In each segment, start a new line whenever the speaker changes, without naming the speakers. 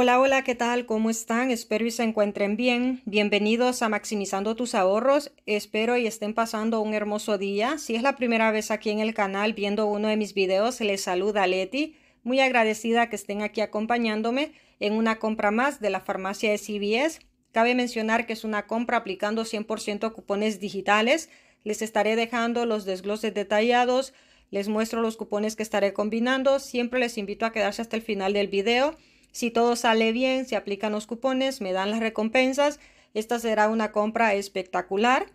Hola, hola, ¿qué tal? ¿Cómo están? Espero y se encuentren bien. Bienvenidos a Maximizando tus ahorros. Espero y estén pasando un hermoso día. Si es la primera vez aquí en el canal viendo uno de mis videos, les saluda Leti. Muy agradecida que estén aquí acompañándome en una compra más de la farmacia de CBS. Cabe mencionar que es una compra aplicando 100% cupones digitales. Les estaré dejando los desgloses detallados. Les muestro los cupones que estaré combinando. Siempre les invito a quedarse hasta el final del video si todo sale bien, se aplican los cupones, me dan las recompensas, esta será una compra espectacular.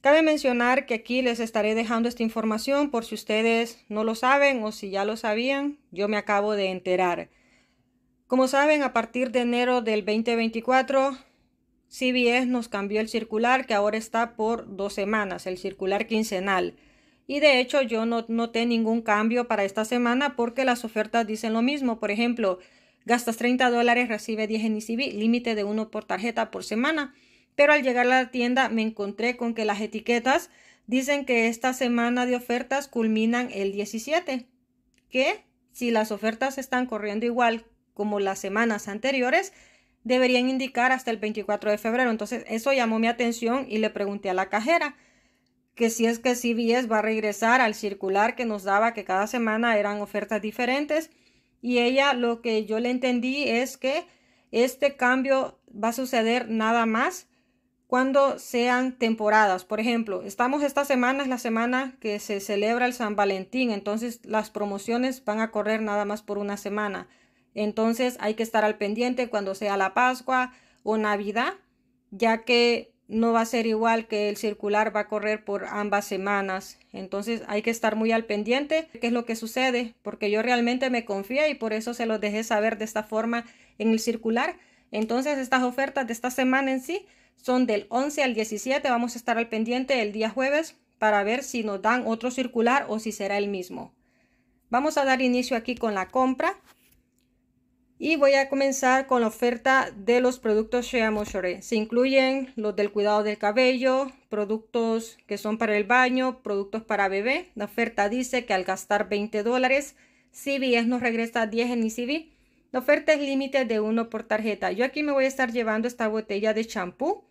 Cabe mencionar que aquí les estaré dejando esta información por si ustedes no lo saben o si ya lo sabían, yo me acabo de enterar. Como saben, a partir de enero del 2024, CBS nos cambió el circular que ahora está por dos semanas, el circular quincenal. Y de hecho yo no noté ningún cambio para esta semana porque las ofertas dicen lo mismo. Por ejemplo, Gastas 30 dólares, recibe 10 en ICB, e límite de uno por tarjeta por semana. Pero al llegar a la tienda me encontré con que las etiquetas dicen que esta semana de ofertas culminan el 17. Que si las ofertas están corriendo igual como las semanas anteriores, deberían indicar hasta el 24 de febrero. Entonces, eso llamó mi atención y le pregunté a la cajera que si es que CBS va a regresar al circular que nos daba que cada semana eran ofertas diferentes y ella lo que yo le entendí es que este cambio va a suceder nada más cuando sean temporadas. Por ejemplo, estamos esta semana, es la semana que se celebra el San Valentín, entonces las promociones van a correr nada más por una semana. Entonces hay que estar al pendiente cuando sea la Pascua o Navidad, ya que no va a ser igual que el circular va a correr por ambas semanas. Entonces hay que estar muy al pendiente qué es lo que sucede, porque yo realmente me confía y por eso se lo dejé saber de esta forma en el circular. Entonces estas ofertas de esta semana en sí son del 11 al 17. Vamos a estar al pendiente el día jueves para ver si nos dan otro circular o si será el mismo. Vamos a dar inicio aquí con la compra. Y voy a comenzar con la oferta de los productos Shea Moshore. Se incluyen los del cuidado del cabello, productos que son para el baño, productos para bebé. La oferta dice que al gastar 20 dólares, CVS nos regresa 10 en ICV. E la oferta es límite de uno por tarjeta. Yo aquí me voy a estar llevando esta botella de champú,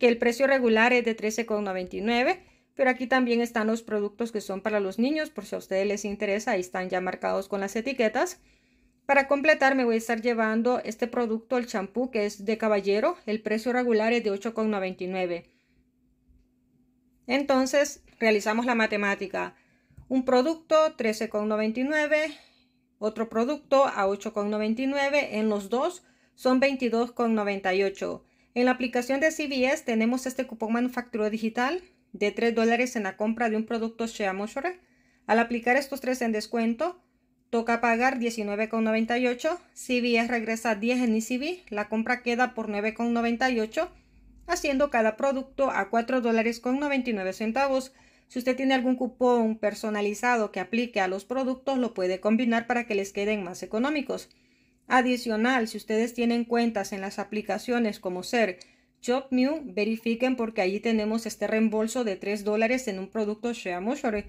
que el precio regular es de 13,99. Pero aquí también están los productos que son para los niños, por si a ustedes les interesa. Ahí están ya marcados con las etiquetas. Para completar, me voy a estar llevando este producto, el champú, que es de caballero. El precio regular es de 8,99. Entonces, realizamos la matemática. Un producto, 13,99. Otro producto a 8,99. En los dos son 22,98. En la aplicación de CVS tenemos este cupón manufactura digital de 3 dólares en la compra de un producto Shea Shore. Al aplicar estos tres en descuento, Toca pagar 19,98. CBS regresa 10 en ECB. La compra queda por 9,98, haciendo cada producto a $4.99. dólares Si usted tiene algún cupón personalizado que aplique a los productos, lo puede combinar para que les queden más económicos. Adicional, si ustedes tienen cuentas en las aplicaciones como ser ShopMew, verifiquen porque allí tenemos este reembolso de 3 dólares en un producto Shore.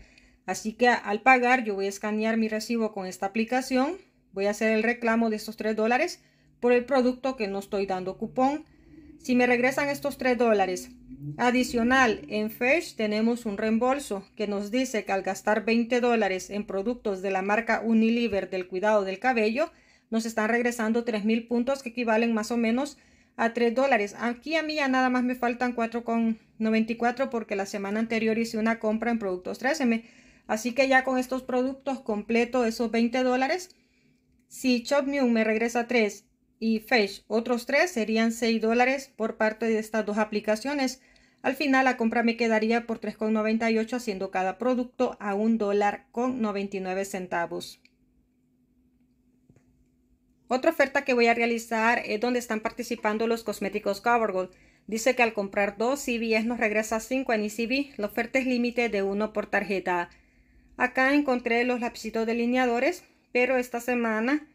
Así que al pagar yo voy a escanear mi recibo con esta aplicación. Voy a hacer el reclamo de estos 3 dólares por el producto que no estoy dando cupón. Si me regresan estos 3 dólares, adicional en FESH, tenemos un reembolso que nos dice que al gastar 20 dólares en productos de la marca Unilever del cuidado del cabello, nos están regresando 3.000 puntos que equivalen más o menos a 3 dólares. Aquí a mí ya nada más me faltan 4,94 porque la semana anterior hice una compra en productos 13. Así que ya con estos productos completo esos 20 dólares. Si Chopmune me regresa 3 y Fetch otros 3, serían 6 dólares por parte de estas dos aplicaciones. Al final la compra me quedaría por 3,98 haciendo cada producto a un dólar con 99 centavos. Otra oferta que voy a realizar es donde están participando los cosméticos Covergold. Dice que al comprar dos CVS nos regresa 5 en ECB, La oferta es límite de 1 por tarjeta. Acá encontré los lapicitos delineadores, pero esta semana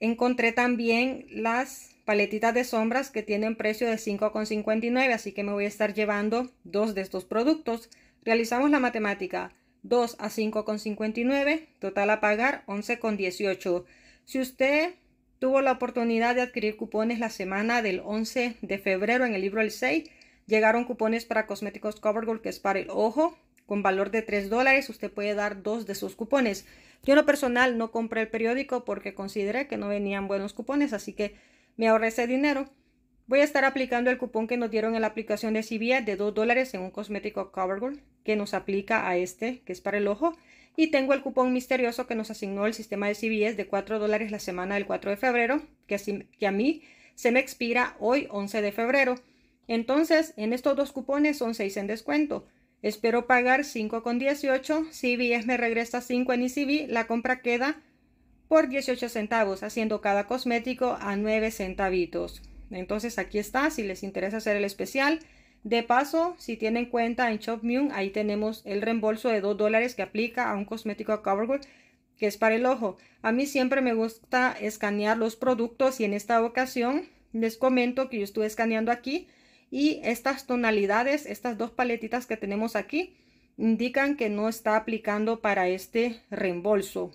encontré también las paletitas de sombras que tienen precio de 5,59, así que me voy a estar llevando dos de estos productos. Realizamos la matemática 2 a 5,59, total a pagar 11,18. Si usted tuvo la oportunidad de adquirir cupones la semana del 11 de febrero en el libro El 6, llegaron cupones para cosméticos Covergirl que es para el ojo, con valor de 3 dólares usted puede dar dos de sus cupones. Yo en lo personal no compré el periódico porque consideré que no venían buenos cupones, así que me ahorré ese dinero. Voy a estar aplicando el cupón que nos dieron en la aplicación de Civia de 2 dólares en un cosmético Covergirl que nos aplica a este, que es para el ojo. Y tengo el cupón misterioso que nos asignó el sistema de CBS de 4 dólares la semana del 4 de febrero, que, que a mí se me expira hoy 11 de febrero. Entonces, en estos dos cupones son 6 en descuento. Espero pagar 5,18. es me regresa 5 en ECB. La compra queda por 18 centavos, haciendo cada cosmético a 9 centavitos. Entonces aquí está, si les interesa hacer el especial. De paso, si tienen cuenta en ShopMune, ahí tenemos el reembolso de 2 dólares que aplica a un cosmético Covergirl que es para el ojo. A mí siempre me gusta escanear los productos y en esta ocasión les comento que yo estuve escaneando aquí y estas tonalidades, estas dos paletitas que tenemos aquí, indican que no está aplicando para este reembolso.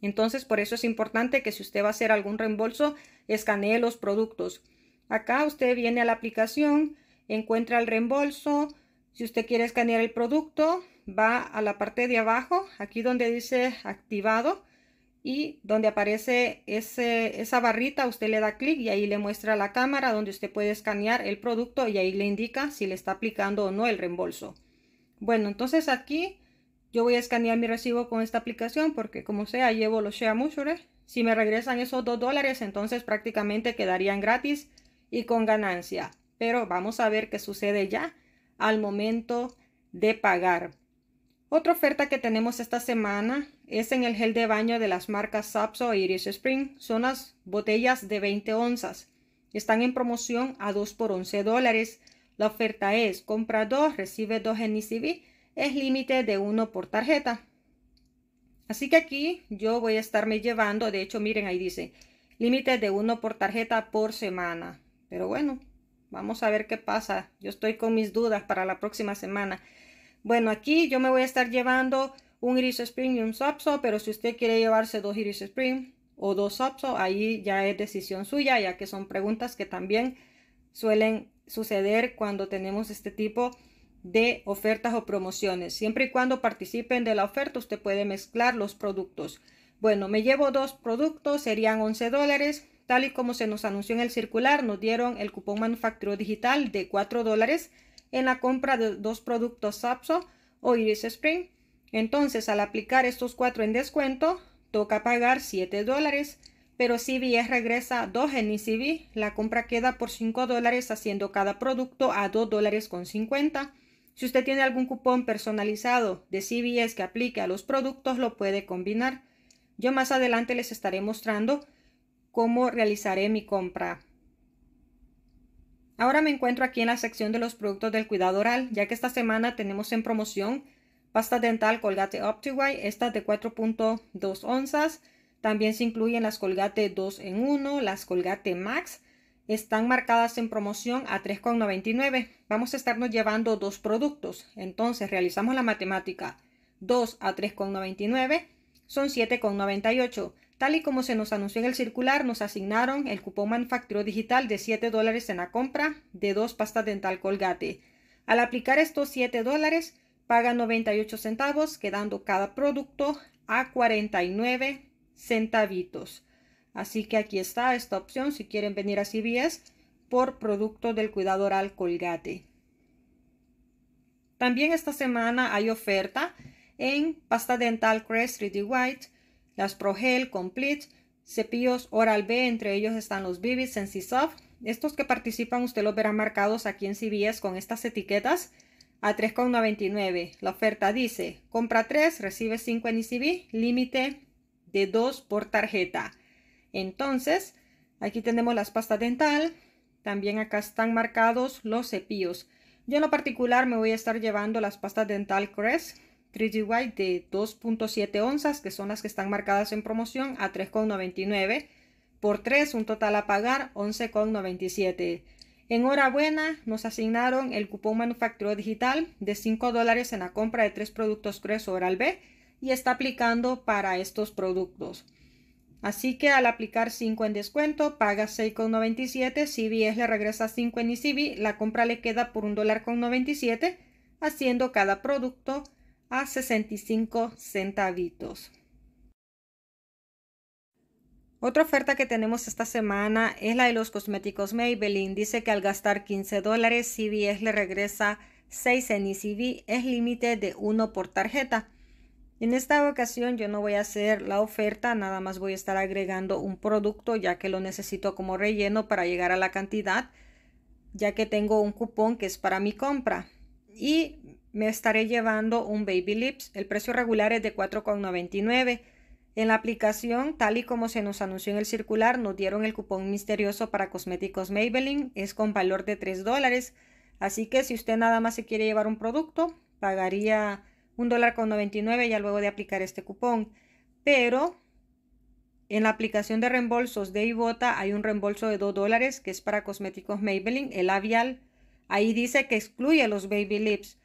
Entonces, por eso es importante que si usted va a hacer algún reembolso, escanee los productos. Acá usted viene a la aplicación, encuentra el reembolso. Si usted quiere escanear el producto, va a la parte de abajo, aquí donde dice activado, y donde aparece esa barrita, usted le da clic y ahí le muestra la cámara donde usted puede escanear el producto y ahí le indica si le está aplicando o no el reembolso. Bueno, entonces aquí yo voy a escanear mi recibo con esta aplicación porque como sea llevo los Shea Mushure. Si me regresan esos 2 dólares, entonces prácticamente quedarían gratis y con ganancia. Pero vamos a ver qué sucede ya al momento de pagar. Otra oferta que tenemos esta semana es en el gel de baño de las marcas Sapso e Iris Spring. Son las botellas de 20 onzas. Están en promoción a 2 por 11 dólares. La oferta es compra 2, recibe 2 en ECB. Es límite de 1 por tarjeta. Así que aquí yo voy a estarme llevando, de hecho miren ahí dice, límite de 1 por tarjeta por semana. Pero bueno, vamos a ver qué pasa. Yo estoy con mis dudas para la próxima semana. Bueno, aquí yo me voy a estar llevando un iris spring y un SOPSO, pero si usted quiere llevarse dos iris spring o dos Sopso, ahí ya es decisión suya, ya que son preguntas que también suelen suceder cuando tenemos este tipo de ofertas o promociones. Siempre y cuando participen de la oferta, usted puede mezclar los productos. Bueno, me llevo dos productos, serían 11 dólares. Tal y como se nos anunció en el circular, nos dieron el cupón manufacturero digital de 4 dólares en la compra de dos productos Sapso o Iris Spring. Entonces, al aplicar estos cuatro en descuento, toca pagar 7 dólares, pero si CVS e regresa 2 en e CB. la compra queda por 5 dólares haciendo cada producto a 2 dólares con 50. Si usted tiene algún cupón personalizado de CVS e que aplique a los productos, lo puede combinar. Yo más adelante les estaré mostrando cómo realizaré mi compra Ahora me encuentro aquí en la sección de los productos del cuidado oral, ya que esta semana tenemos en promoción pasta dental Colgate OptiWhite, estas de 4.2 onzas. También se incluyen las Colgate 2 en 1, las Colgate Max. Están marcadas en promoción a 3,99. Vamos a estarnos llevando dos productos. Entonces realizamos la matemática 2 a 3,99. Son 7,98. Tal y como se nos anunció en el circular, nos asignaron el cupón manufacturero digital de 7 dólares en la compra de dos pastas dental Colgate. Al aplicar estos 7 dólares, pagan 98 centavos, quedando cada producto a 49 centavitos. Así que aquí está esta opción si quieren venir a CBS por producto del cuidado oral Colgate. También esta semana hay oferta en pasta dental Crest 3D White las Progel, Complete, cepillos Oral B, entre ellos están los Vivid, soft Estos que participan usted los verá marcados aquí en CBS con estas etiquetas a 3,99. La oferta dice, compra 3, recibe 5 en ICB, e límite de 2 por tarjeta. Entonces, aquí tenemos las pastas dental, también acá están marcados los cepillos. Yo en lo particular me voy a estar llevando las pastas dental Crest 3G White de 2.7 onzas, que son las que están marcadas en promoción, a 3,99. Por 3, un total a pagar 11,97. Enhorabuena, nos asignaron el cupón manufacturero digital de 5 dólares en la compra de 3 productos Cres Oral B y está aplicando para estos productos. Así que al aplicar 5 en descuento, paga 6,97, Si CBS le regresa 5 en ICB, e la compra le queda por $1,97, haciendo cada producto a 65 centavitos. Otra oferta que tenemos esta semana es la de los cosméticos Maybelline. Dice que al gastar 15 dólares, bien le regresa 6 en ICB. E es límite de 1 por tarjeta. En esta ocasión yo no voy a hacer la oferta, nada más voy a estar agregando un producto ya que lo necesito como relleno para llegar a la cantidad, ya que tengo un cupón que es para mi compra. Y me estaré llevando un Baby Lips. El precio regular es de 4,99. En la aplicación, tal y como se nos anunció en el circular, nos dieron el cupón misterioso para cosméticos Maybelline. Es con valor de 3 dólares. Así que si usted nada más se quiere llevar un producto, pagaría un dólar con ya luego de aplicar este cupón. Pero en la aplicación de reembolsos de Ibota hay un reembolso de 2 dólares que es para cosméticos Maybelline, el labial. Ahí dice que excluye los baby lips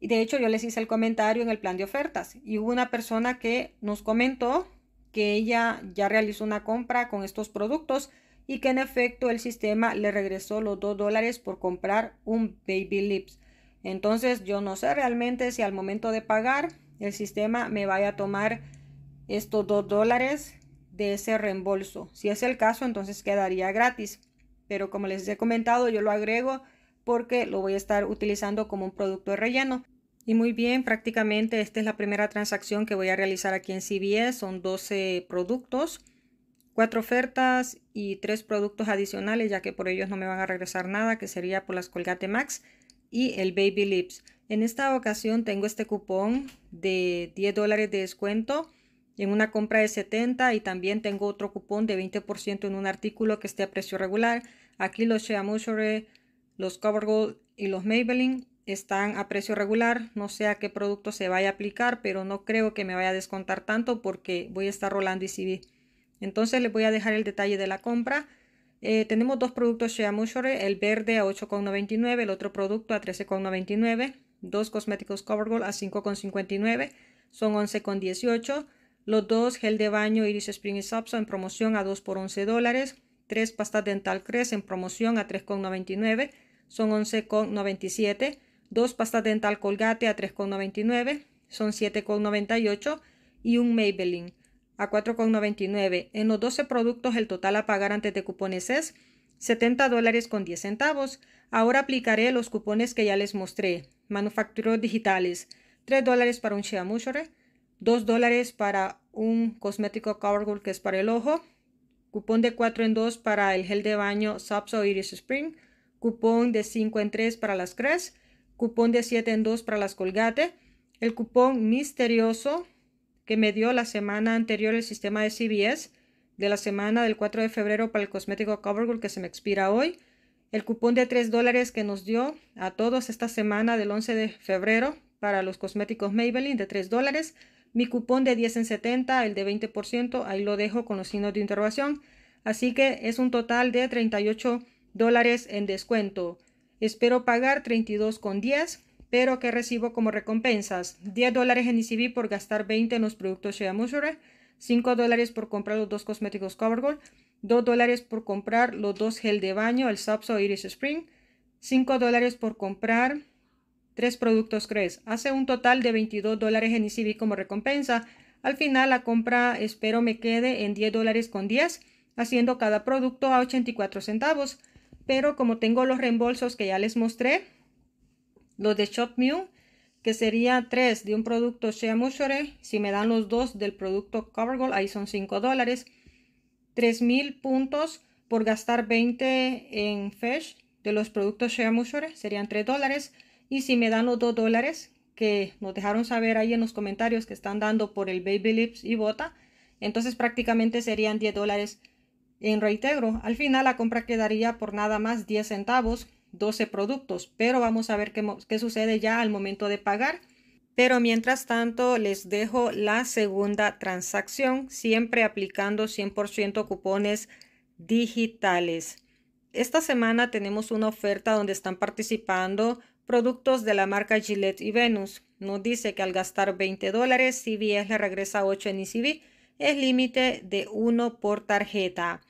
de hecho yo les hice el comentario en el plan de ofertas y hubo una persona que nos comentó que ella ya realizó una compra con estos productos y que en efecto el sistema le regresó los 2 dólares por comprar un baby lips. Entonces yo no sé realmente si al momento de pagar el sistema me vaya a tomar estos 2 dólares de ese reembolso. Si es el caso, entonces quedaría gratis. Pero como les he comentado, yo lo agrego porque lo voy a estar utilizando como un producto de relleno. Y muy bien, prácticamente esta es la primera transacción que voy a realizar aquí en CBS. Son 12 productos, 4 ofertas y 3 productos adicionales, ya que por ellos no me van a regresar nada, que sería por las Colgate Max y el Baby Lips. En esta ocasión tengo este cupón de 10 dólares de descuento en una compra de 70 y también tengo otro cupón de 20% en un artículo que esté a precio regular. Aquí lo los Sheamushure los Covergold y los Maybelline están a precio regular. No sé a qué producto se vaya a aplicar, pero no creo que me vaya a descontar tanto porque voy a estar rolando y e vi. Entonces les voy a dejar el detalle de la compra. Eh, tenemos dos productos Shea Mushore, el verde a 8,99, el otro producto a 13,99, dos cosméticos Covergirl a 5,59, son 11,18, los dos gel de baño Iris Spring y Sapsa en promoción a 2 por 11 dólares, tres pastas dental Crest en promoción a 3,99, son 11,97. Dos pastas dental Colgate a 3,99 son 7,98 y un Maybelline a 4,99. En los 12 productos el total a pagar antes de cupones es 70 dólares con 10 centavos. Ahora aplicaré los cupones que ya les mostré. Manufactureros digitales, 3 dólares para un Shea Mushore. 2 dólares para un cosmético Covergirl que es para el ojo, cupón de 4 en 2 para el gel de baño Sapso Iris Spring, cupón de 5 en 3 para las Crest, cupón de 7 en 2 para las Colgate, el cupón misterioso que me dio la semana anterior el sistema de CBS de la semana del 4 de febrero para el cosmético Covergirl que se me expira hoy, el cupón de 3 dólares que nos dio a todos esta semana del 11 de febrero para los cosméticos Maybelline de 3 dólares, mi cupón de 10 en 70, el de 20%, ahí lo dejo con los signos de interrogación. Así que es un total de 38 dólares en descuento. Espero pagar 32,10, pero que recibo como recompensas 10 dólares en ICV e por gastar 20 en los productos Shea Musure. 5 dólares por comprar los dos cosméticos Covergirl, 2 dólares por comprar los dos gel de baño, el Sapso Iris Spring, 5 dólares por comprar tres productos Cres. Hace un total de 22 dólares en ICV e como recompensa. Al final la compra espero me quede en 10 dólares con 10, haciendo cada producto a 84 centavos. Pero como tengo los reembolsos que ya les mostré, los de Mew, que serían 3 de un producto Shea Mushore. si me dan los dos del producto CoverGirl, ahí son 5 dólares. 3000 puntos por gastar 20 en Fesh de los productos Shea Mushore, serían 3 dólares. Y si me dan los 2 dólares que nos dejaron saber ahí en los comentarios que están dando por el Baby Lips y Bota, entonces prácticamente serían 10 dólares en reitero, al final la compra quedaría por nada más 10 centavos, 12 productos, pero vamos a ver qué, sucede ya al momento de pagar. Pero mientras tanto, les dejo la segunda transacción, siempre aplicando 100% cupones digitales. Esta semana tenemos una oferta donde están participando productos de la marca Gillette y Venus. Nos dice que al gastar 20 dólares, CVS le regresa 8 en ICB. E es límite de uno por tarjeta.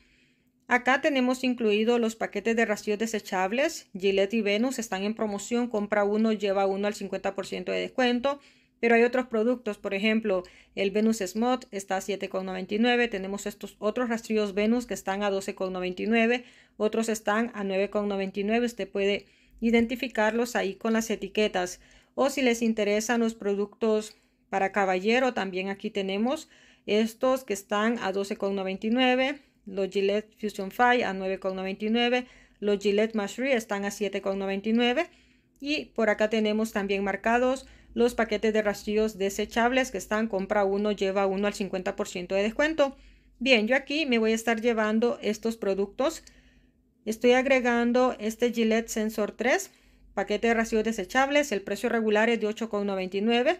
Acá tenemos incluidos los paquetes de rastrillos desechables. Gillette y Venus están en promoción. Compra uno, lleva uno al 50% de descuento. Pero hay otros productos, por ejemplo, el Venus Smot está a 7,99. Tenemos estos otros rastrillos Venus que están a 12,99. Otros están a 9,99. Usted puede identificarlos ahí con las etiquetas. O si les interesan los productos para caballero, también aquí tenemos estos que están a 12,99, los Gillette Fusion 5 a 9,99, los Gillette Mastery están a 7,99 y por acá tenemos también marcados los paquetes de rastrillos desechables que están compra uno, lleva uno al 50% de descuento. Bien, yo aquí me voy a estar llevando estos productos. Estoy agregando este Gillette Sensor 3, paquete de rastrillos desechables. El precio regular es de 8,99.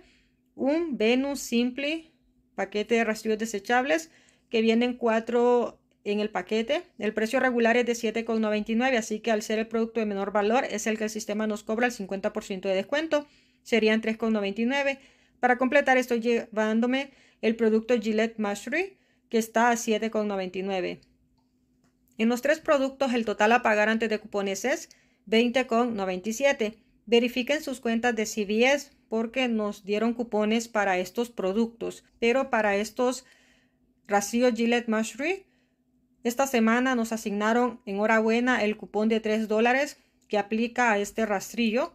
Un Venus Simply paquete de residuos desechables, que vienen cuatro en el paquete. El precio regular es de 7,99, así que al ser el producto de menor valor es el que el sistema nos cobra el 50% de descuento, serían 3,99. Para completar estoy llevándome el producto Gillette Mastery, que está a 7,99. En los tres productos el total a pagar antes de cupones es 20,97. Verifiquen sus cuentas de CVS porque nos dieron cupones para estos productos, pero para estos Racío Gillette Mushroom, esta semana nos asignaron buena el cupón de 3 dólares que aplica a este rastrillo.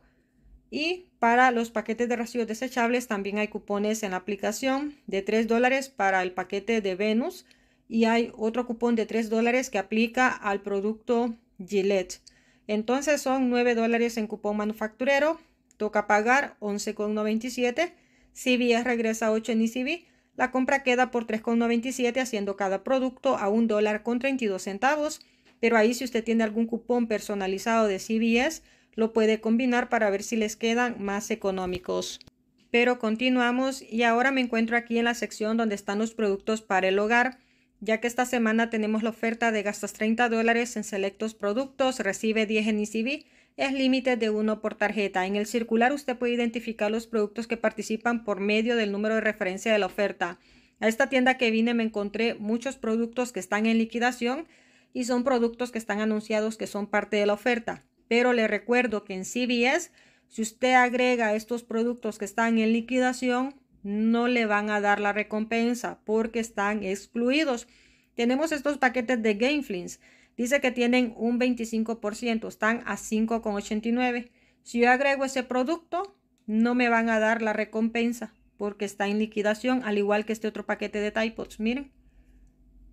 Y para los paquetes de rastrillos desechables también hay cupones en la aplicación de 3 dólares para el paquete de Venus. Y hay otro cupón de 3 dólares que aplica al producto Gillette. Entonces son 9 dólares en cupón manufacturero. Toca pagar 11,97. CVS regresa 8 en ICB, La compra queda por 3,97 haciendo cada producto a 1 dólar con 32 centavos. Pero ahí si usted tiene algún cupón personalizado de CBS, lo puede combinar para ver si les quedan más económicos. Pero continuamos y ahora me encuentro aquí en la sección donde están los productos para el hogar ya que esta semana tenemos la oferta de gastas 30 dólares en selectos productos, recibe 10 en ECB, es límite de uno por tarjeta. En el circular usted puede identificar los productos que participan por medio del número de referencia de la oferta. A esta tienda que vine me encontré muchos productos que están en liquidación y son productos que están anunciados que son parte de la oferta. Pero le recuerdo que en CBS, si usted agrega estos productos que están en liquidación, no le van a dar la recompensa porque están excluidos. Tenemos estos paquetes de GameFlins. Dice que tienen un 25%, están a 5,89. Si yo agrego ese producto, no me van a dar la recompensa porque está en liquidación, al igual que este otro paquete de Typots. Miren,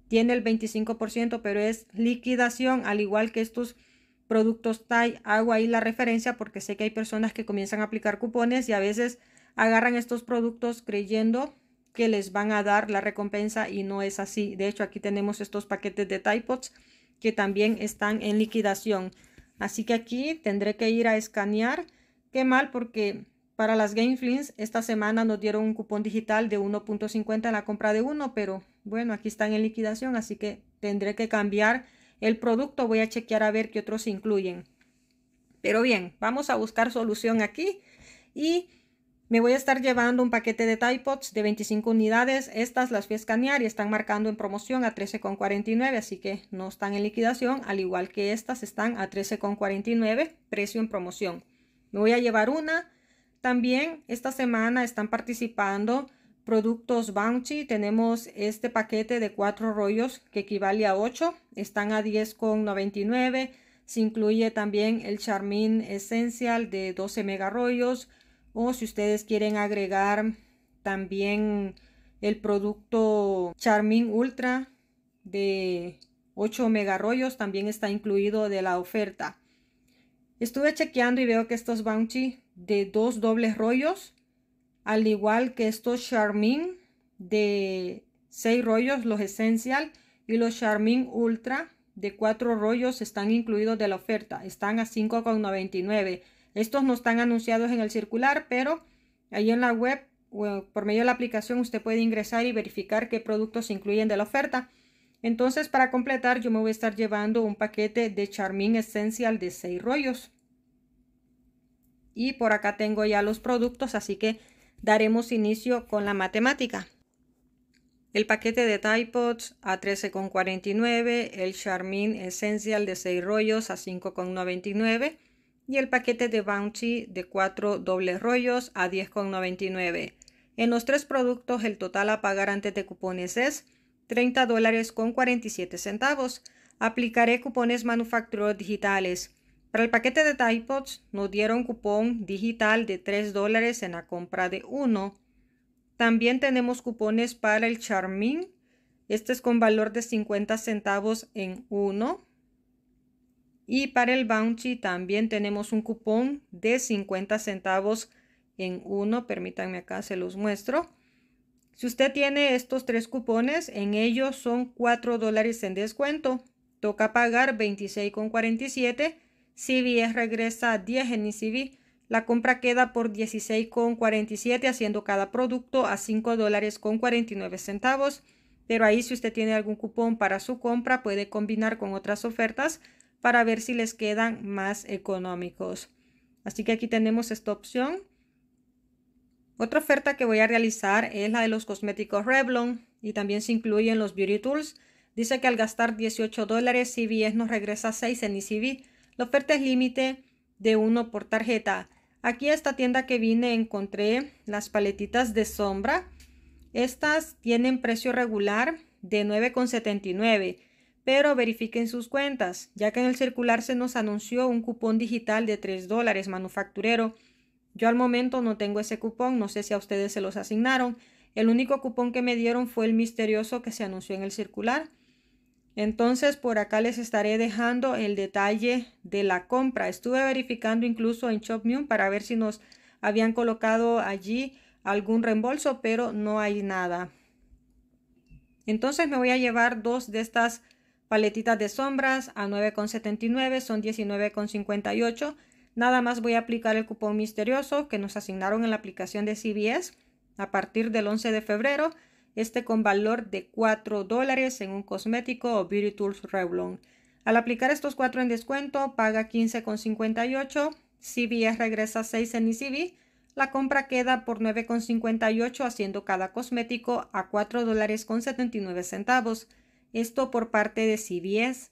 tiene el 25%, pero es liquidación, al igual que estos productos TAI. Hago ahí la referencia porque sé que hay personas que comienzan a aplicar cupones y a veces agarran estos productos creyendo que les van a dar la recompensa y no es así. De hecho, aquí tenemos estos paquetes de Typods que también están en liquidación. Así que aquí tendré que ir a escanear. Qué mal porque para las Gameflins esta semana nos dieron un cupón digital de 1.50 en la compra de uno, pero bueno, aquí están en liquidación, así que tendré que cambiar el producto. Voy a chequear a ver qué otros incluyen. Pero bien, vamos a buscar solución aquí y me voy a estar llevando un paquete de Tide Pods de 25 unidades. Estas las fui a escanear y están marcando en promoción a 13,49, así que no están en liquidación, al igual que estas están a 13,49, precio en promoción. Me voy a llevar una. También esta semana están participando productos Bounty. Tenemos este paquete de cuatro rollos que equivale a 8. Están a 10,99. Se incluye también el Charmin Essential de 12 mega rollos o si ustedes quieren agregar también el producto Charmin Ultra de 8 mega rollos también está incluido de la oferta. Estuve chequeando y veo que estos Bounty de dos dobles rollos, al igual que estos Charmin de 6 rollos, los Essential y los Charmin Ultra de 4 rollos están incluidos de la oferta. Están a 5,99 estos no están anunciados en el circular, pero ahí en la web por medio de la aplicación usted puede ingresar y verificar qué productos incluyen de la oferta. Entonces, para completar, yo me voy a estar llevando un paquete de Charmin Essential de 6 rollos. Y por acá tengo ya los productos, así que daremos inicio con la matemática. El paquete de Typods a 13,49, el Charmin Essential de 6 rollos a 5,99 y el paquete de Bounty de 4 dobles rollos a 10,99. En los tres productos el total a pagar antes de cupones es 30 dólares con 47 centavos. Aplicaré cupones manufacturados digitales. Para el paquete de Typods nos dieron cupón digital de 3 dólares en la compra de uno. También tenemos cupones para el Charmin. Este es con valor de 50 centavos en 1. Y para el bounty también tenemos un cupón de 50 centavos en uno. Permítanme acá, se los muestro. Si usted tiene estos tres cupones, en ellos son 4 dólares en descuento. Toca pagar 26,47. CBS regresa a 10 en ICV. E La compra queda por 16,47 haciendo cada producto a 5 dólares con 49 centavos. Pero ahí si usted tiene algún cupón para su compra puede combinar con otras ofertas para ver si les quedan más económicos. Así que aquí tenemos esta opción. Otra oferta que voy a realizar es la de los cosméticos Revlon y también se incluyen los Beauty Tools. Dice que al gastar 18 dólares, CVS nos regresa 6 en ECV. La oferta es límite de 1 por tarjeta. Aquí en esta tienda que vine encontré las paletitas de sombra. Estas tienen precio regular de 9,79 pero verifiquen sus cuentas, ya que en el circular se nos anunció un cupón digital de 3 dólares manufacturero. Yo al momento no tengo ese cupón, no sé si a ustedes se los asignaron. El único cupón que me dieron fue el misterioso que se anunció en el circular. Entonces por acá les estaré dejando el detalle de la compra. Estuve verificando incluso en ShopMune para ver si nos habían colocado allí algún reembolso, pero no hay nada. Entonces me voy a llevar dos de estas Paletitas de sombras a 9,79 son 19,58. Nada más voy a aplicar el cupón misterioso que nos asignaron en la aplicación de CBS a partir del 11 de febrero. Este con valor de 4 dólares en un cosmético o Beauty Tools Revlon. Al aplicar estos 4 en descuento, paga 15,58. CBS regresa 6 en ECB. La compra queda por 9,58 haciendo cada cosmético a $4.79 centavos esto por parte de CBS.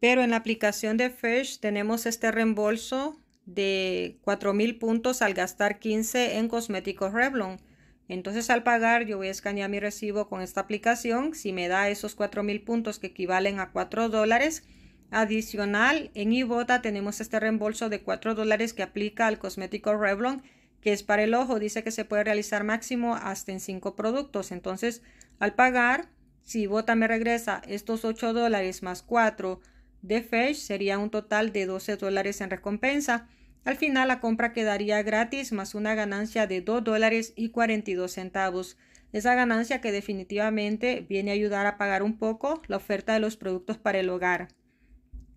Pero en la aplicación de Fresh tenemos este reembolso de 4.000 puntos al gastar 15 en cosméticos Revlon. Entonces al pagar yo voy a escanear mi recibo con esta aplicación. Si me da esos 4.000 puntos que equivalen a 4 dólares. Adicional, en Ibota tenemos este reembolso de 4 dólares que aplica al cosmético Revlon, que es para el ojo. Dice que se puede realizar máximo hasta en 5 productos. Entonces al pagar si Bota me regresa estos 8 dólares más 4 de Fetch, sería un total de 12 dólares en recompensa. Al final la compra quedaría gratis más una ganancia de 2 dólares y 42 centavos. Esa ganancia que definitivamente viene a ayudar a pagar un poco la oferta de los productos para el hogar.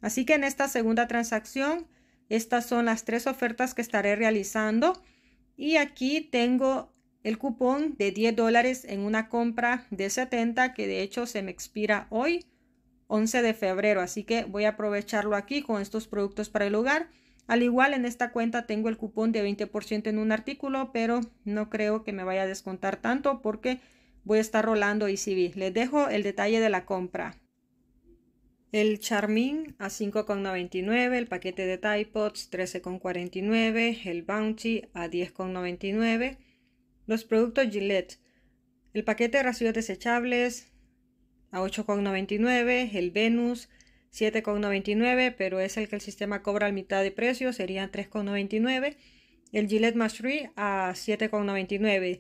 Así que en esta segunda transacción, estas son las tres ofertas que estaré realizando. Y aquí tengo el cupón de 10 dólares en una compra de 70 que de hecho se me expira hoy 11 de febrero así que voy a aprovecharlo aquí con estos productos para el hogar al igual en esta cuenta tengo el cupón de 20% en un artículo pero no creo que me vaya a descontar tanto porque voy a estar rolando ICB les dejo el detalle de la compra el Charmin a 5,99, el paquete de Tide Pods 13,49, el Bounty a 10,99 los productos Gillette. El paquete de residuos desechables a 8,99, el Venus 7,99, pero es el que el sistema cobra a mitad de precio, serían 3,99. El Gillette Mastery a 7,99.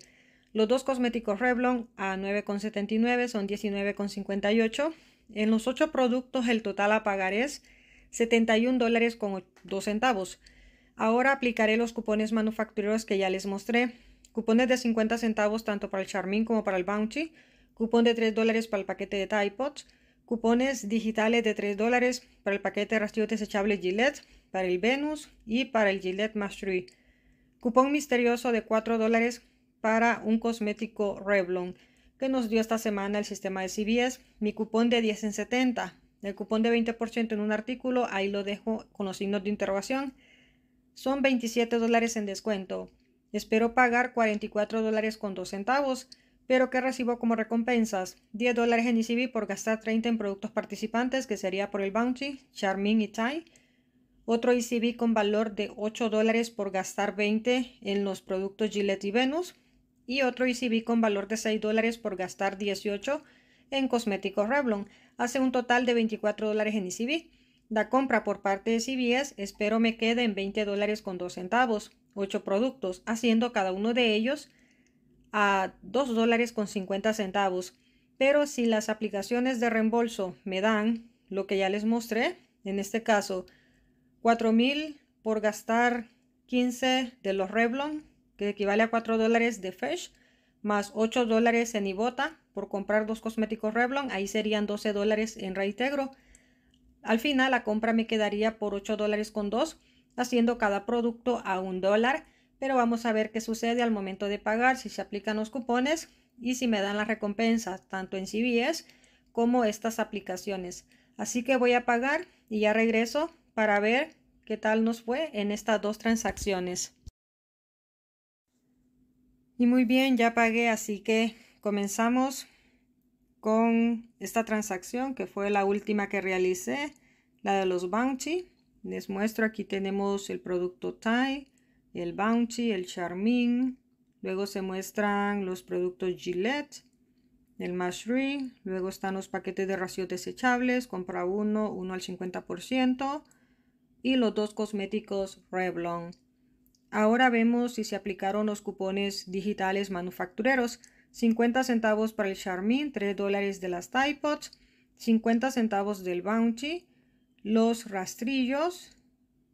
Los dos cosméticos Revlon a 9,79 son 19,58. En los ocho productos el total a pagar es 71 dólares con centavos. Ahora aplicaré los cupones manufactureros que ya les mostré. Cupones de 50 centavos tanto para el Charmin como para el Bounty. Cupón de 3 dólares para el paquete de Pods, Cupones digitales de 3 dólares para el paquete de rastrillos desechables Gillette, para el Venus y para el Gillette Mastery. Cupón misterioso de 4 dólares para un cosmético Revlon que nos dio esta semana el sistema de CBS. Mi cupón de 10 en 70. El cupón de 20% en un artículo, ahí lo dejo con los signos de interrogación. Son 27 dólares en descuento. Espero pagar 44 dólares con dos centavos, pero que recibo como recompensas 10 dólares en ECB por gastar 30 en productos participantes, que sería por el Bounty, Charming y Thai. Otro ECB con valor de 8 dólares por gastar 20 en los productos Gillette y Venus. Y otro ECB con valor de 6 dólares por gastar 18 en cosméticos Revlon. Hace un total de 24 dólares en ECB. La compra por parte de e CBS espero me quede en 20 dólares con centavos. 8 productos, haciendo cada uno de ellos a 2 dólares con 50 centavos. Pero si las aplicaciones de reembolso me dan lo que ya les mostré, en este caso, $4,000 mil por gastar 15 de los Revlon, que equivale a 4 dólares de Fesh, más 8 dólares en Ibota por comprar dos cosméticos Revlon, ahí serían 12 dólares en Reintegro. Al final la compra me quedaría por 8 dólares con 2 haciendo cada producto a un dólar, pero vamos a ver qué sucede al momento de pagar, si se aplican los cupones y si me dan las recompensas, tanto en CBS como estas aplicaciones. Así que voy a pagar y ya regreso para ver qué tal nos fue en estas dos transacciones. Y muy bien, ya pagué, así que comenzamos con esta transacción que fue la última que realicé, la de los bounty. Les muestro, aquí tenemos el producto Thai, el Bounty, el Charmin. Luego se muestran los productos Gillette, el Mashree. Luego están los paquetes de racio desechables. Compra uno, uno al 50%. Y los dos cosméticos Revlon. Ahora vemos si se aplicaron los cupones digitales manufactureros. 50 centavos para el Charmin, 3 dólares de las Pots. 50 centavos del Bounty, los rastrillos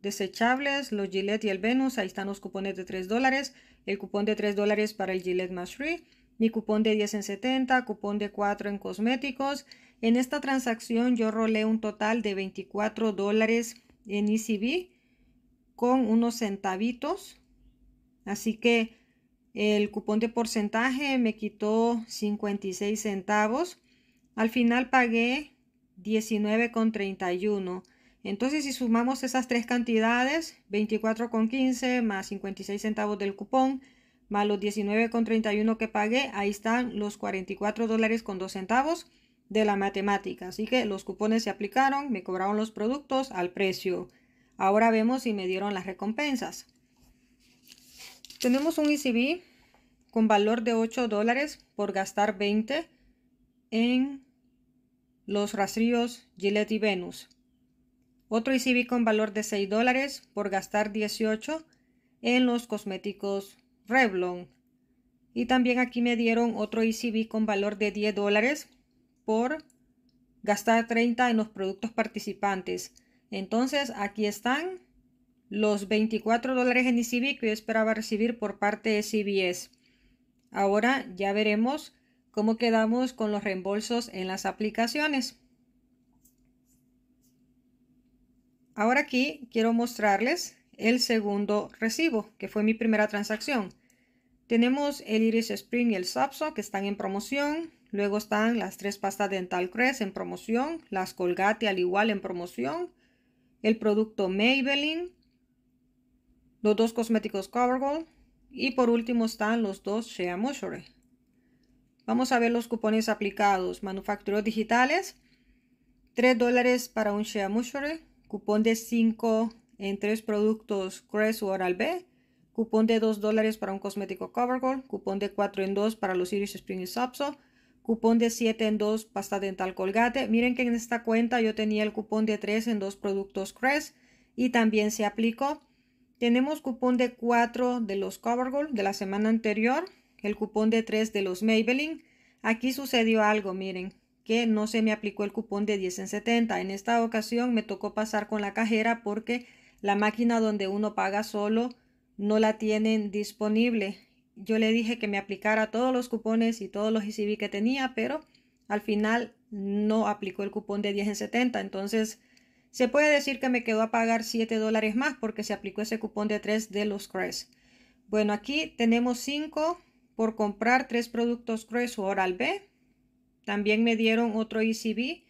desechables, los Gillette y el Venus, ahí están los cupones de 3 dólares, el cupón de 3 dólares para el Gillette más free, mi cupón de 10 en 70, cupón de 4 en cosméticos. En esta transacción yo rolé un total de 24 dólares en ECB con unos centavitos. Así que el cupón de porcentaje me quitó 56 centavos. Al final pagué 19,31. Entonces, si sumamos esas tres cantidades, 24,15 más 56 centavos del cupón, más los 19,31 que pagué, ahí están los 44 dólares con 2 centavos de la matemática. Así que los cupones se aplicaron, me cobraron los productos al precio. Ahora vemos si me dieron las recompensas. Tenemos un ECB con valor de 8 dólares por gastar 20 en los rastrillos Gillette y Venus. Otro ICB e con valor de 6 dólares por gastar 18 en los cosméticos Revlon. Y también aquí me dieron otro ICB e con valor de 10 dólares por gastar 30 en los productos participantes. Entonces aquí están los 24 dólares en ICB e que yo esperaba recibir por parte de CBS. Ahora ya veremos cómo quedamos con los reembolsos en las aplicaciones. Ahora aquí quiero mostrarles el segundo recibo, que fue mi primera transacción. Tenemos el Iris Spring y el Sapso que están en promoción. Luego están las tres pastas dental Crest en promoción, las Colgate al igual en promoción, el producto Maybelline, los dos cosméticos CoverGirl y por último están los dos Shea Moisture. Vamos a ver los cupones aplicados. Manufactureros digitales, 3 dólares para un Shea Mushroom. cupón de 5 en 3 productos Crest o Oral B, cupón de 2 dólares para un cosmético CoverGirl, cupón de 4 en 2 para los Iris Spring y Sapso, cupón de 7 en 2 pasta dental Colgate. Miren que en esta cuenta yo tenía el cupón de 3 en 2 productos Crest y también se aplicó. Tenemos cupón de 4 de los CoverGirl de la semana anterior el cupón de 3 de los Maybelline. Aquí sucedió algo, miren, que no se me aplicó el cupón de 10 en 70. En esta ocasión me tocó pasar con la cajera porque la máquina donde uno paga solo no la tienen disponible. Yo le dije que me aplicara todos los cupones y todos los ICB e que tenía, pero al final no aplicó el cupón de 10 en 70. Entonces, se puede decir que me quedó a pagar 7 dólares más porque se aplicó ese cupón de 3 de los Crest. Bueno, aquí tenemos 5 por comprar tres productos Cresco Oral B. También me dieron otro ECB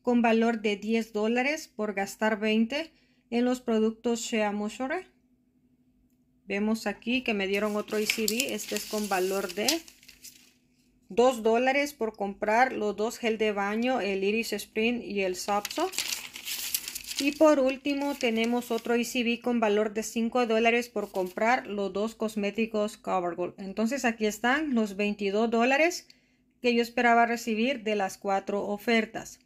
con valor de 10 dólares por gastar 20 en los productos Shea Moshore. Vemos aquí que me dieron otro ECB. Este es con valor de 2 dólares por comprar los dos gel de baño, el Iris Spring y el Sapso. Y por último tenemos otro ECB con valor de 5 dólares por comprar los dos cosméticos Covergirl. Entonces aquí están los 22 dólares que yo esperaba recibir de las cuatro ofertas.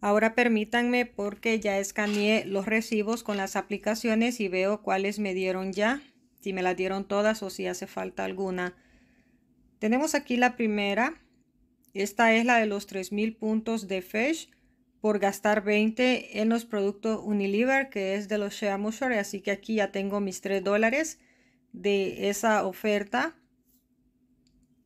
Ahora permítanme porque ya escaneé los recibos con las aplicaciones y veo cuáles me dieron ya. Si me las dieron todas o si hace falta alguna. Tenemos aquí la primera. Esta es la de los 3000 puntos de Fesh por gastar 20 en los productos Unilever, que es de los Shea Así que aquí ya tengo mis 3 dólares de esa oferta.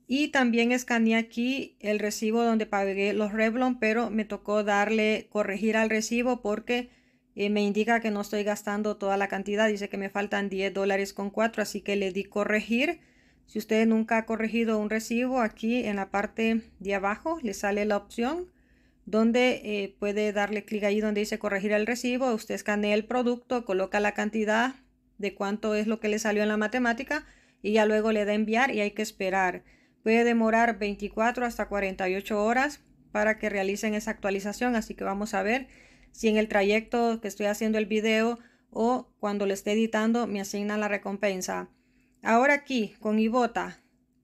Y también escaneé aquí el recibo donde pagué los Revlon, pero me tocó darle corregir al recibo porque eh, me indica que no estoy gastando toda la cantidad. Dice que me faltan 10 dólares con 4, así que le di corregir. Si usted nunca ha corregido un recibo, aquí en la parte de abajo le sale la opción donde eh, puede darle clic ahí donde dice corregir el recibo, usted escanea el producto, coloca la cantidad de cuánto es lo que le salió en la matemática y ya luego le da enviar y hay que esperar. Puede demorar 24 hasta 48 horas para que realicen esa actualización, así que vamos a ver si en el trayecto que estoy haciendo el video o cuando lo esté editando me asignan la recompensa. Ahora aquí con Ibota,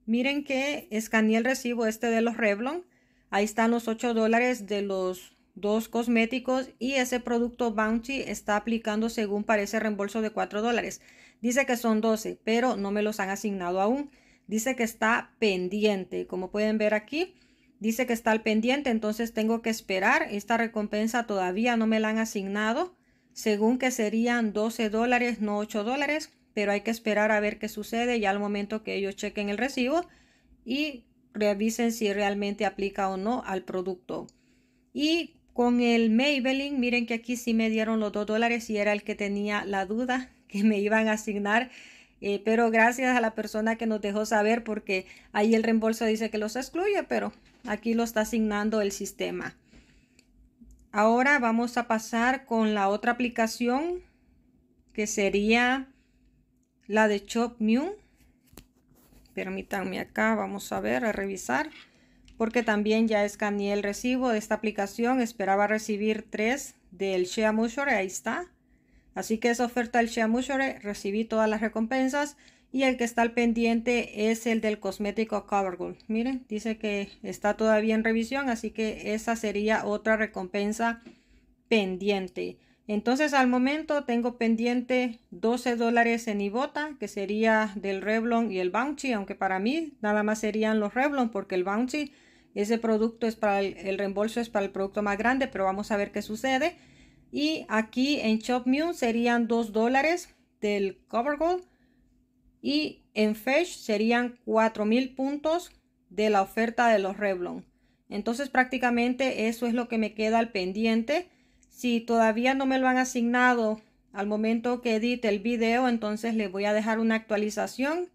miren que escaneé el recibo este de los Revlon Ahí están los 8 dólares de los dos cosméticos y ese producto Bounty está aplicando según parece reembolso de 4 dólares. Dice que son 12, pero no me los han asignado aún. Dice que está pendiente, como pueden ver aquí. Dice que está al pendiente, entonces tengo que esperar. Esta recompensa todavía no me la han asignado, según que serían 12 dólares, no 8 dólares, pero hay que esperar a ver qué sucede ya al momento que ellos chequen el recibo y revisen si realmente aplica o no al producto. Y con el Maybelline, miren que aquí sí me dieron los 2 dólares y era el que tenía la duda que me iban a asignar. Eh, pero gracias a la persona que nos dejó saber porque ahí el reembolso dice que los excluye, pero aquí lo está asignando el sistema. Ahora vamos a pasar con la otra aplicación que sería la de ShopMune. Permítanme acá, vamos a ver, a revisar. Porque también ya escaneé el recibo de esta aplicación. Esperaba recibir tres del Shea Mushore. ahí está. Así que esa oferta del Shea Mushore. recibí todas las recompensas. Y el que está al pendiente es el del cosmético Covergirl. Miren, dice que está todavía en revisión, así que esa sería otra recompensa pendiente. Entonces al momento tengo pendiente 12 dólares en Ibota, que sería del Revlon y el Bounty, aunque para mí nada más serían los Revlon, porque el Bounty, ese producto es para el, reembolso es para el producto más grande, pero vamos a ver qué sucede. Y aquí en ShopMune serían 2 dólares del CoverGold y en Fetch serían 4000 puntos de la oferta de los Revlon. Entonces prácticamente eso es lo que me queda al pendiente. Si todavía no me lo han asignado al momento que edite el video, entonces les voy a dejar una actualización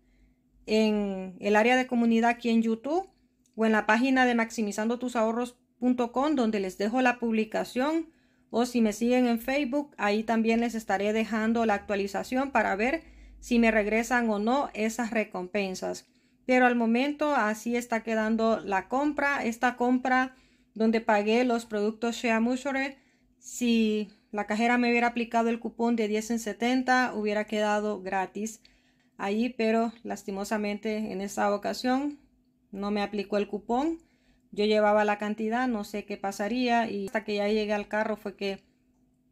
en el área de comunidad aquí en YouTube o en la página de maximizandotusahorros.com donde les dejo la publicación o si me siguen en Facebook, ahí también les estaré dejando la actualización para ver si me regresan o no esas recompensas. Pero al momento así está quedando la compra, esta compra donde pagué los productos Shea Mushore. Si la cajera me hubiera aplicado el cupón de 10 en 70, hubiera quedado gratis allí, pero lastimosamente en esta ocasión no me aplicó el cupón. Yo llevaba la cantidad, no sé qué pasaría y hasta que ya llegué al carro fue que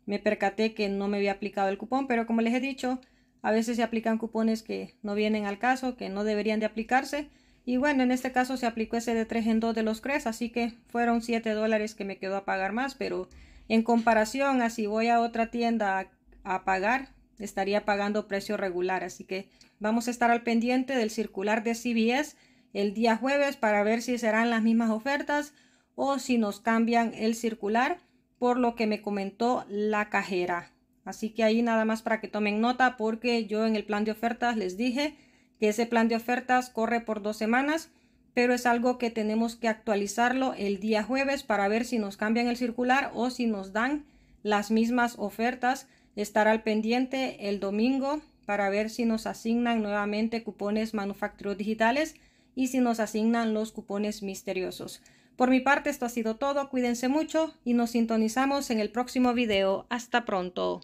me percaté que no me había aplicado el cupón, pero como les he dicho, a veces se aplican cupones que no vienen al caso, que no deberían de aplicarse. Y bueno, en este caso se aplicó ese de 3 en 2 de los CRES, así que fueron 7 dólares que me quedó a pagar más, pero en comparación a si voy a otra tienda a, pagar, estaría pagando precio regular. Así que vamos a estar al pendiente del circular de CBS el día jueves para ver si serán las mismas ofertas o si nos cambian el circular por lo que me comentó la cajera. Así que ahí nada más para que tomen nota porque yo en el plan de ofertas les dije que ese plan de ofertas corre por dos semanas pero es algo que tenemos que actualizarlo el día jueves para ver si nos cambian el circular o si nos dan las mismas ofertas. Estar al pendiente el domingo para ver si nos asignan nuevamente cupones Manufacturos digitales y si nos asignan los cupones misteriosos. Por mi parte, esto ha sido todo. Cuídense mucho y nos sintonizamos en el próximo video. Hasta pronto.